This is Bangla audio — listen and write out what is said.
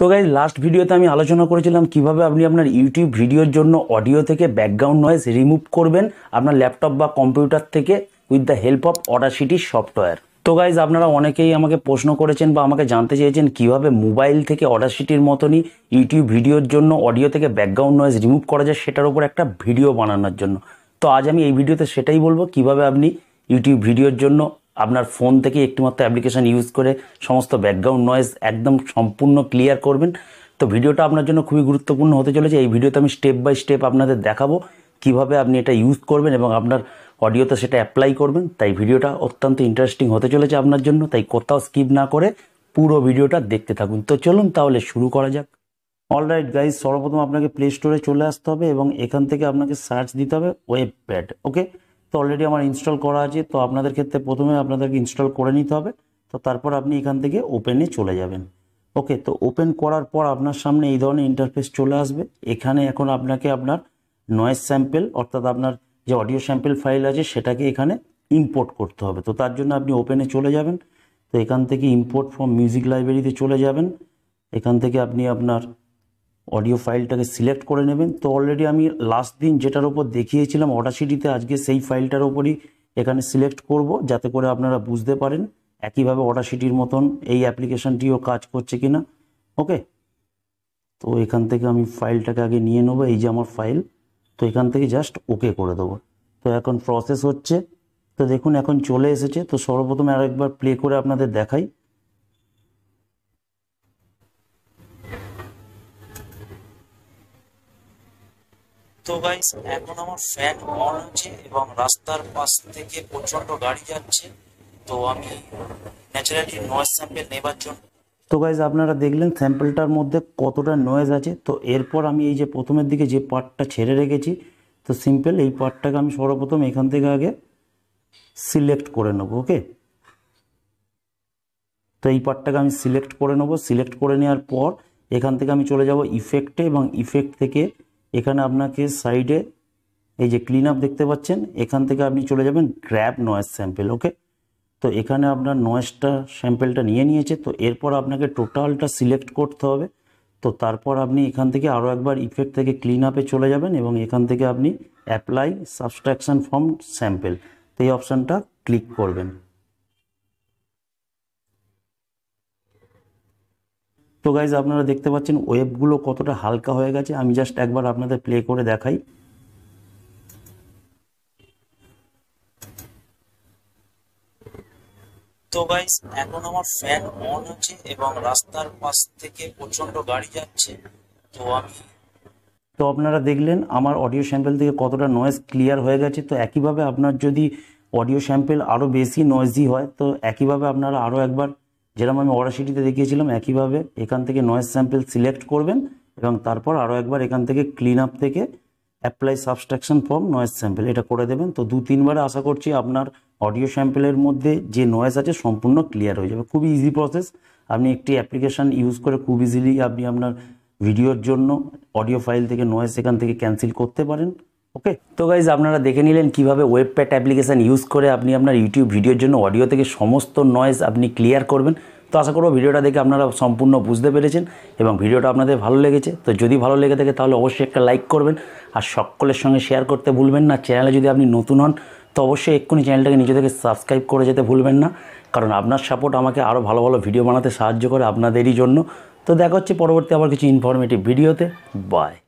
তো গাই লাস্ট ভিডিওতে আমি আলোচনা করেছিলাম কিভাবে আপনি আপনার ইউটিউব ভিডিওর জন্য অডিও থেকে ব্যাকগ্রাউন্ড নয়েস রিমুভ করবেন আপনার ল্যাপটপ বা কম্পিউটার থেকে with the help of Audacity software তো গাইজ আপনারা অনেকেই আমাকে প্রশ্ন করেছেন বা আমাকে জানতে চেয়েছেন কিভাবে মোবাইল থেকে অডাসিটির মতনই ইউটিউব ভিডিওর জন্য অডিও থেকে ব্যাকগ্রাউন্ড নয়েজ রিমুভ করা যায় সেটার উপর একটা ভিডিও বানানোর জন্য তো আজ আমি এই ভিডিওতে সেটাই বলবো কিভাবে আপনি ইউটিউব ভিডিওর জন্য আপনার ফোন থেকে একটিমাত্র অ্যাপ্লিকেশান ইউজ করে সমস্ত ব্যাকগ্রাউন্ড নয়েজ একদম সম্পূর্ণ ক্লিয়ার করবেন তো ভিডিওটা আপনার জন্য খুবই গুরুত্বপূর্ণ হতে চলেছে এই ভিডিওতে আমি স্টেপ বাই স্টেপ আপনাদের দেখাবো কিভাবে আপনি এটা ইউজ করবেন এবং আপনার অডিওতে সেটা অ্যাপ্লাই করবেন তাই ভিডিওটা অত্যন্ত ইন্টারেস্টিং হতে চলেছে আপনার জন্য তাই কোথাও স্কিপ না করে পুরো ভিডিওটা দেখতে থাকুন তো চলুন তাহলে শুরু করা যাক অলরাইট গাইজ সর্বপ্রথম আপনাকে প্লে স্টোরে চলে আসতে হবে এবং এখান থেকে আপনাকে সার্চ দিতে হবে ওয়েব প্যাড ওকে অলরেডি আমার ইনস্টল করা আছে তো আপনাদের ক্ষেত্রে প্রথমে আপনাদেরকে ইনস্টল করে নিতে হবে তো তারপর আপনি এখান থেকে ওপেনে চলে যাবেন ওকে তো ওপেন করার পর আপনার সামনে এই ধরনের ইন্টারফেস চলে আসবে এখানে এখন আপনাকে আপনার নয়েস স্যাম্পেল অর্থাৎ আপনার যে অডিও স্যাম্পেল ফাইল আছে সেটাকে এখানে ইম্পোর্ট করতে হবে তো তার জন্য আপনি ওপেনে চলে যাবেন তো এখান থেকে ইম্পোর্ট ফ্রম মিউজিক লাইব্রেরিতে চলে যাবেন এখান থেকে আপনি আপনার অডিও ফাইলটাকে সিলেক্ট করে নেবেন তো অলরেডি আমি লাস্ট দিন যেটার ওপর দেখিয়েছিলাম অডাসিটিতে আজকে সেই ফাইলটার ওপরই এখানে সিলেক্ট করব যাতে করে আপনারা বুঝতে পারেন একইভাবে অডাসিটির মতন এই অ্যাপ্লিকেশানটিও কাজ করছে কিনা ওকে তো এখান থেকে আমি ফাইলটাকে আগে নিয়ে নেবো এই যে আমার ফাইল তো এখান থেকে জাস্ট ওকে করে দেবো তো এখন প্রসেস হচ্ছে তো দেখুন এখন চলে এসেছে তো সর্বপ্রথম আরেকবার প্লে করে আপনাদের দেখাই তো গাইস এখন আমার ফ্যান অন হচ্ছে এবং রাস্তার পাশ থেকে প্রচন্ড গাড়ি যাচ্ছে তো আমি ন্যাচারালি নয়েজ স্যাম্পেল নেবার জন্য তো গাইজ আপনারা দেখলেন স্যাম্পেলটার মধ্যে কতটা নয়েজ আছে তো এরপর আমি এই যে প্রথমের দিকে যে পার্টটা ছেড়ে রেখেছি তো সিম্পল এই পার্টটাকে আমি সর্বপ্রথম এখান থেকে আগে সিলেক্ট করে নেব ওকে তো এই পার্টটাকে আমি সিলেক্ট করে নেব সিলেক্ট করে নেওয়ার পর এখান থেকে আমি চলে যাব ইফেক্টে এবং ইফেক্ট থেকে এখানে আপনাকে সাইডে এই যে ক্লিন আপ দেখতে পাচ্ছেন এখান থেকে আপনি চলে যাবেন গ্র্যাব নয়েস স্যাম্পেল ওকে তো এখানে আপনার নয়েসটা স্যাম্পেলটা নিয়ে নিয়েছে তো এরপর আপনাকে টোটালটা সিলেক্ট করতে হবে তো তারপর আপনি এখান থেকে আরও একবার ইফেক্ট থেকে ক্লিন আপে চলে যাবেন এবং এখান থেকে আপনি অ্যাপ্লাই সাবস্ট্রাকশান ফর্ম স্যাম্পেল তো এই অপশানটা ক্লিক করবেন তো গাইজ আপনারা দেখতে পাচ্ছেন ওয়েবগুলো কতটা হালকা হয়ে গেছে আমি জাস্ট একবার আপনাদের প্লে করে দেখাই তো গাইস এখন আমার ফ্যান অন হচ্ছে এবং রাস্তার পাশ থেকে প্রচন্ড গাড়ি যাচ্ছে তো আমি তো আপনারা দেখলেন আমার অডিও স্যাম্পেল থেকে কতটা নয়েজ ক্লিয়ার হয়ে গেছে তো একইভাবে আপনার যদি অডিও স্যাম্পেল আরও বেশি নয়েজি হয় তো একইভাবে আপনারা আরও একবার যেরকম আমি ওরাশিটিতে দেখিয়েছিলাম একইভাবে এখান থেকে নয়েজ স্যাম্পেল সিলেক্ট করবেন এবং তারপর আরও একবার এখান থেকে ক্লিন আপ থেকে apply subtraction from noise sample এটা করে দেবেন তো দু তিনবারে আশা করছি আপনার অডিও স্যাম্পেলের মধ্যে যে নয়েজ আছে সম্পূর্ণ ক্লিয়ার হয়ে যাবে খুবই ইজি প্রসেস আপনি একটি অ্যাপ্লিকেশান ইউজ করে খুব ইজিলি আপনি আপনার ভিডিওর জন্য অডিও ফাইল থেকে নয়েজ এখান থেকে ক্যান্সেল করতে পারেন ওকে তো গাইজ আপনারা দেখে নিলেন কিভাবে ওয়েব প্যাট অ্যাপ্লিকেশান ইউজ করে আপনি আপনার ইউটিউব ভিডিওর জন্য অডিও থেকে সমস্ত নয়েজ আপনি ক্লিয়ার করবেন তো আশা করবো ভিডিওটা দেখে আপনারা সম্পূর্ণ বুঝতে পেরেছেন এবং ভিডিওটা আপনাদের ভালো লেগেছে তো যদি ভালো লেগে থাকে তাহলে অবশ্যই একটা লাইক করবেন আর সকলের সঙ্গে শেয়ার করতে ভুলবেন না চ্যানেলে যদি আপনি নতুন হন তো অবশ্যই এক্ষুনি চ্যানেলটাকে নিজে থেকে সাবস্ক্রাইব করে যেতে ভুলবেন না কারণ আপনার সাপোর্ট আমাকে আরও ভালো ভালো ভিডিও বানাতে সাহায্য করে আপনাদেরই জন্য তো দেখা হচ্ছে পরবর্তী আবার কিছু ইনফরমেটিভ ভিডিওতে বাই